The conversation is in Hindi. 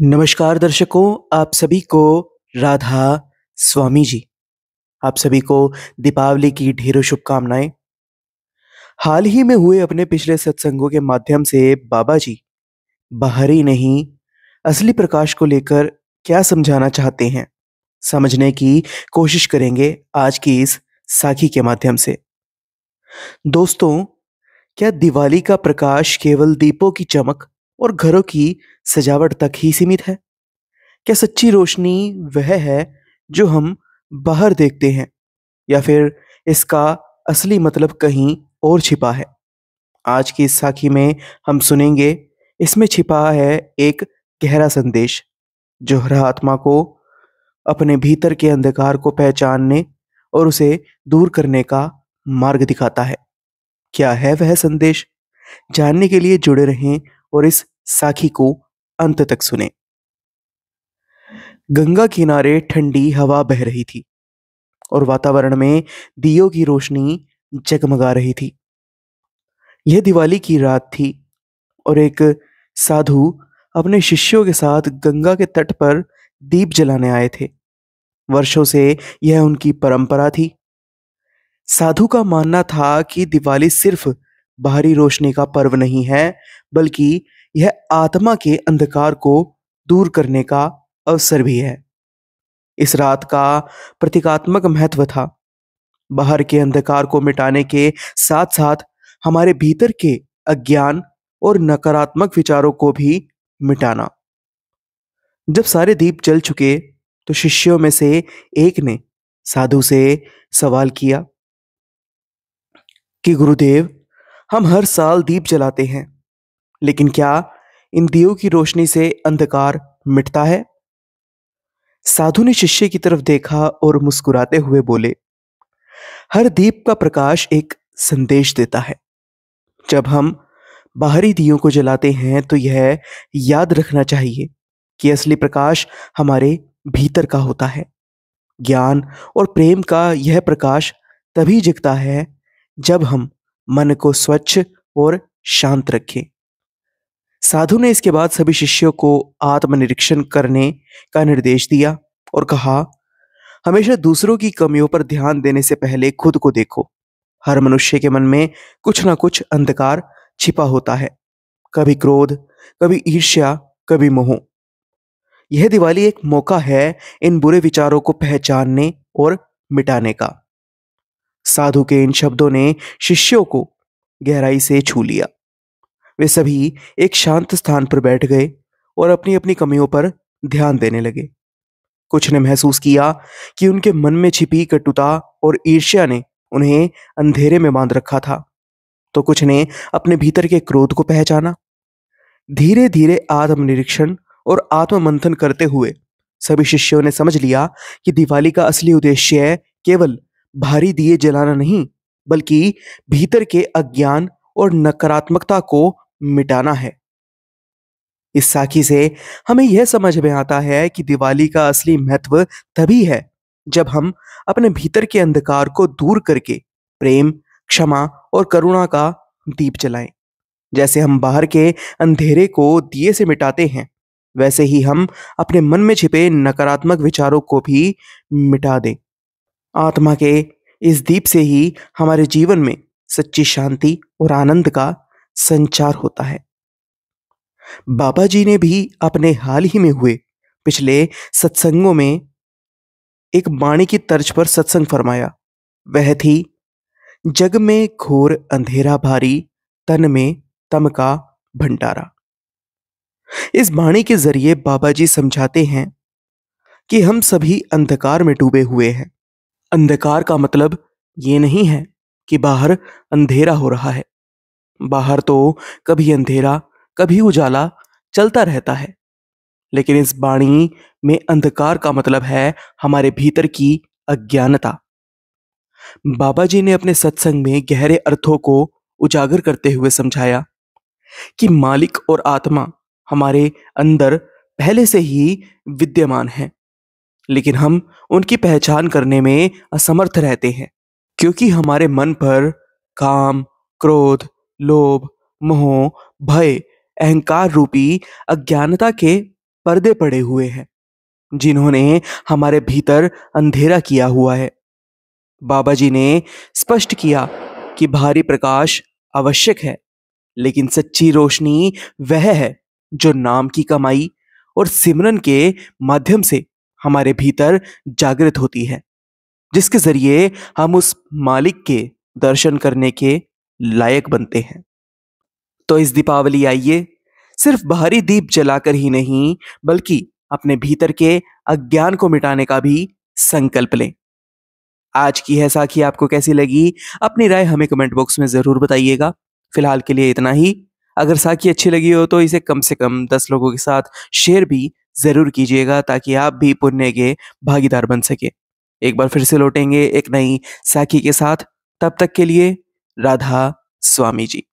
नमस्कार दर्शकों आप सभी को राधा स्वामी जी आप सभी को दीपावली की ढेरों शुभकामनाएं हाल ही में हुए अपने पिछले सत्संगों के माध्यम से बाबा जी बाहरी नहीं असली प्रकाश को लेकर क्या समझाना चाहते हैं समझने की कोशिश करेंगे आज की इस साखी के माध्यम से दोस्तों क्या दिवाली का प्रकाश केवल दीपों की चमक और घरों की सजावट तक ही सीमित है क्या सच्ची रोशनी वह है जो हम बाहर देखते हैं या फिर इसका असली मतलब कहीं और छिपा है आज की इस साखी में हम सुनेंगे इसमें छिपा है एक गहरा संदेश जो हर आत्मा को अपने भीतर के अंधकार को पहचानने और उसे दूर करने का मार्ग दिखाता है क्या है वह संदेश जानने के लिए जुड़े रहें और इस साखी को अंत तक सुने गंगा किनारे ठंडी हवा बह रही थी और वातावरण में दियो की रोशनी जगमगा रही थी यह दिवाली की रात थी और एक साधु अपने शिष्यों के साथ गंगा के तट पर दीप जलाने आए थे वर्षों से यह उनकी परंपरा थी साधु का मानना था कि दिवाली सिर्फ बाहरी रोशनी का पर्व नहीं है बल्कि यह आत्मा के अंधकार को दूर करने का अवसर भी है इस रात का प्रतीकात्मक महत्व था बाहर के अंधकार को मिटाने के साथ साथ हमारे भीतर के अज्ञान और नकारात्मक विचारों को भी मिटाना जब सारे दीप जल चुके तो शिष्यों में से एक ने साधु से सवाल किया कि गुरुदेव हम हर साल दीप जलाते हैं लेकिन क्या इन दीयों की रोशनी से अंधकार मिटता है साधु ने शिष्य की तरफ देखा और मुस्कुराते हुए बोले हर दीप का प्रकाश एक संदेश देता है जब हम बाहरी दीयों को जलाते हैं तो यह याद रखना चाहिए कि असली प्रकाश हमारे भीतर का होता है ज्ञान और प्रेम का यह प्रकाश तभी जगता है जब हम मन को स्वच्छ और शांत रखें साधु ने इसके बाद सभी शिष्यों को आत्मनिरीक्षण करने का निर्देश दिया और कहा हमेशा दूसरों की कमियों पर ध्यान देने से पहले खुद को देखो हर मनुष्य के मन में कुछ ना कुछ अंधकार छिपा होता है कभी क्रोध कभी ईर्ष्या कभी मोह यह दिवाली एक मौका है इन बुरे विचारों को पहचानने और मिटाने का साधु के इन शब्दों ने शिष्यों को गहराई से छू लिया वे सभी एक शांत स्थान पर बैठ गए और अपनी अपनी कमियों पर ध्यान देने लगे कुछ ने महसूस किया कि उनके मन में छिपी कटुता और ईर्ष्या ने उन्हें अंधेरे में बांध रखा था तो कुछ ने अपने भीतर के क्रोध को पहचाना धीरे धीरे आत्मनिरीक्षण और आत्म मंथन करते हुए सभी शिष्यों ने समझ लिया कि दिवाली का असली उद्देश्य केवल भारी दिए जलाना नहीं बल्कि भीतर के अज्ञान और नकारात्मकता को मिटाना है इस साखी से हमें यह समझ में आता है कि दिवाली का असली महत्व तभी है जब हम अपने भीतर के अंधकार को दूर करके प्रेम क्षमा और करुणा का दीप जलाएं जैसे हम बाहर के अंधेरे को दिए से मिटाते हैं वैसे ही हम अपने मन में छिपे नकारात्मक विचारों को भी मिटा दें आत्मा के इस दीप से ही हमारे जीवन में सच्ची शांति और आनंद का संचार होता है बाबा जी ने भी अपने हाल ही में हुए पिछले सत्संगों में एक बाणी की तर्ज पर सत्संग फरमाया वह थी जग में घोर अंधेरा भारी तन में तम का भंडारा इस बाणी के जरिए बाबा जी समझाते हैं कि हम सभी अंधकार में डूबे हुए हैं अंधकार का मतलब ये नहीं है कि बाहर अंधेरा हो रहा है बाहर तो कभी अंधेरा कभी उजाला चलता रहता है लेकिन इस बाणी में अंधकार का मतलब है हमारे भीतर की अज्ञानता बाबा जी ने अपने सत्संग में गहरे अर्थों को उजागर करते हुए समझाया कि मालिक और आत्मा हमारे अंदर पहले से ही विद्यमान है लेकिन हम उनकी पहचान करने में असमर्थ रहते हैं क्योंकि हमारे मन पर काम क्रोध लोभ मोह भय अहंकार रूपी अज्ञानता के पर्दे पड़े हुए हैं जिन्होंने हमारे भीतर अंधेरा किया हुआ है बाबा जी ने स्पष्ट किया कि भारी प्रकाश आवश्यक है लेकिन सच्ची रोशनी वह है जो नाम की कमाई और सिमरन के माध्यम से हमारे भीतर जागृत होती है जिसके जरिए हम उस मालिक के दर्शन करने के लायक बनते हैं तो इस दीपावली आइए सिर्फ बाहरी दीप जलाकर ही नहीं बल्कि अपने भीतर के अज्ञान को मिटाने का भी संकल्प लें आज की है साखी आपको कैसी लगी अपनी राय हमें कमेंट बॉक्स में ज़रूर बताइएगा फिलहाल के लिए इतना ही अगर साखी अच्छी लगी हो तो इसे कम से कम दस लोगों के साथ शेयर भी ज़रूर कीजिएगा ताकि आप भी पुण्य के भागीदार बन सके एक बार फिर से लौटेंगे एक नई साखी के साथ तब तक के लिए राधा स्वामी जी